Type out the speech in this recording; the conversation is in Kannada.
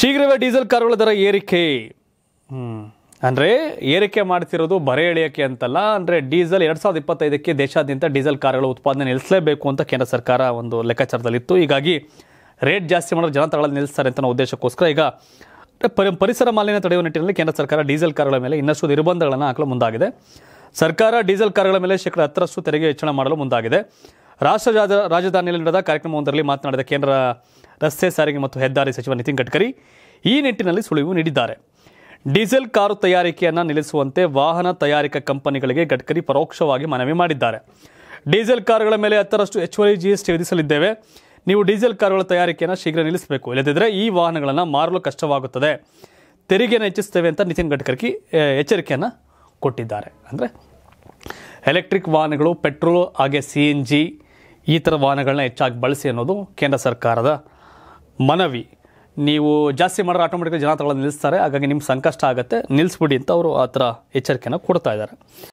ಶೀಘ್ರವೇ ಡೀಸೆಲ್ ಕಾರುಗಳ ದರ ಏರಿಕೆ ಅಂದರೆ ಏರಿಕೆ ಮಾಡ್ತಿರೋದು ಬರೆ ಎಳೆಯೋಕೆ ಅಂತಲ್ಲ ಅಂದರೆ ಡೀಸೆಲ್ ಎರಡು ಸಾವಿರದ ಇಪ್ಪತ್ತೈದಕ್ಕೆ ದೇಶಾದ್ಯಂತ ಡೀಸೆಲ್ ಕಾರುಗಳ ಉತ್ಪಾದನೆ ನಿಲ್ಲಿಸಲೇಬೇಕು ಅಂತ ಕೇಂದ್ರ ಸರ್ಕಾರ ಒಂದು ಲೆಕ್ಕಾಚಾರದಲ್ಲಿತ್ತು ಹೀಗಾಗಿ ರೇಟ್ ಜಾಸ್ತಿ ಮಾಡೋರು ಜನ ತಗೊಳ್ಳೋದು ನಿಲ್ಲಿಸ್ತಾರೆ ಅಂತ ಉದ್ದೇಶಕ್ಕೋಸ್ಕರ ಈಗ ಪರಿಸರ ಮಾಲಿನ್ಯ ತಡೆಯುವ ನಿಟ್ಟಿನಲ್ಲಿ ಕೇಂದ್ರ ಸರ್ಕಾರ ಡೀಸೆಲ್ ಕಾರುಗಳ ಮೇಲೆ ಇನ್ನಷ್ಟು ನಿರ್ಬಂಧಗಳನ್ನು ಹಾಕಲು ಮುಂದಾಗಿದೆ ಸರ್ಕಾರ ಡೀಸೆಲ್ ಕಾರುಗಳ ಮೇಲೆ ಶೇಕಡ ಹತ್ತರಷ್ಟು ತೆರಿಗೆ ಹೆಚ್ಚಳ ಮಾಡಲು ಮುಂದಾಗಿದೆ ರಾಷ್ಟ್ರ ರಾಜಧಾನಿಯಲ್ಲಿ ನಡೆದ ಕಾರ್ಯಕ್ರಮವೊಂದರಲ್ಲಿ ಮಾತನಾಡಿದ ಕೇಂದ್ರ ರಸ್ತೆ ಸಾರಿಗೆ ಮತ್ತು ಹೆದ್ದಾರಿ ಸಚಿವ ನಿತಿನ್ ಗಡ್ಕರಿ ಈ ನಿಟ್ಟಿನಲ್ಲಿ ಸುಳಿವು ನೀಡಿದ್ದಾರೆ ಡೀಸೆಲ್ ಕಾರು ತಯಾರಿಕೆಯನ್ನು ನಿಲ್ಲಿಸುವಂತೆ ವಾಹನ ತಯಾರಿಕಾ ಕಂಪನಿಗಳಿಗೆ ಗಡ್ಕರಿ ಪರೋಕ್ಷವಾಗಿ ಮನವಿ ಮಾಡಿದ್ದಾರೆ ಡೀಸೆಲ್ ಕಾರುಗಳ ಮೇಲೆ ಹತ್ತರಷ್ಟು ಹೆಚ್ಚುವರಿ ಟಿ ವಿಧಿಸಲಿದ್ದೇವೆ ನೀವು ಡೀಸೆಲ್ ಕಾರುಗಳ ತಯಾರಿಕೆಯನ್ನು ಶೀಘ್ರ ನಿಲ್ಲಿಸಬೇಕು ಇಲ್ಲದಿದ್ದರೆ ಈ ವಾಹನಗಳನ್ನು ಮಾರಲು ಕಷ್ಟವಾಗುತ್ತದೆ ತೆರಿಗೆಯನ್ನು ಹೆಚ್ಚಿಸ್ತೇವೆ ಅಂತ ನಿತಿನ್ ಗಡ್ಕರಿ ಎಚ್ಚರಿಕೆಯನ್ನು ಕೊಟ್ಟಿದ್ದಾರೆ ಅಂದರೆ ಎಲೆಕ್ಟ್ರಿಕ್ ವಾಹನಗಳು ಪೆಟ್ರೋಲ್ ಹಾಗೆ ಸಿ ಎನ್ ಜಿ ಈ ಥರ ವಾಹನಗಳನ್ನ ಹೆಚ್ಚಾಗಿ ಬಳಸಿ ಅನ್ನೋದು ಕೇಂದ್ರ ಸರ್ಕಾರದ ಮನವಿ ನೀವು ಜಾಸ್ತಿ ಮಾಡಿದ್ರೆ ಆಟೋಮೆಟಿಕ್ ಜನ ತಗೊಳ್ಳೋದು ನಿಲ್ಲಿಸ್ತಾರೆ ಹಾಗಾಗಿ ನಿಮ್ಗೆ ಸಂಕಷ್ಟ ಆಗುತ್ತೆ ನಿಲ್ಲಿಸ್ಬಿಡಿ ಅಂತ ಅವರು ಆ ಥರ ಎಚ್ಚರಿಕೆಯನ್ನು ಕೊಡ್ತಾ ಇದ್ದಾರೆ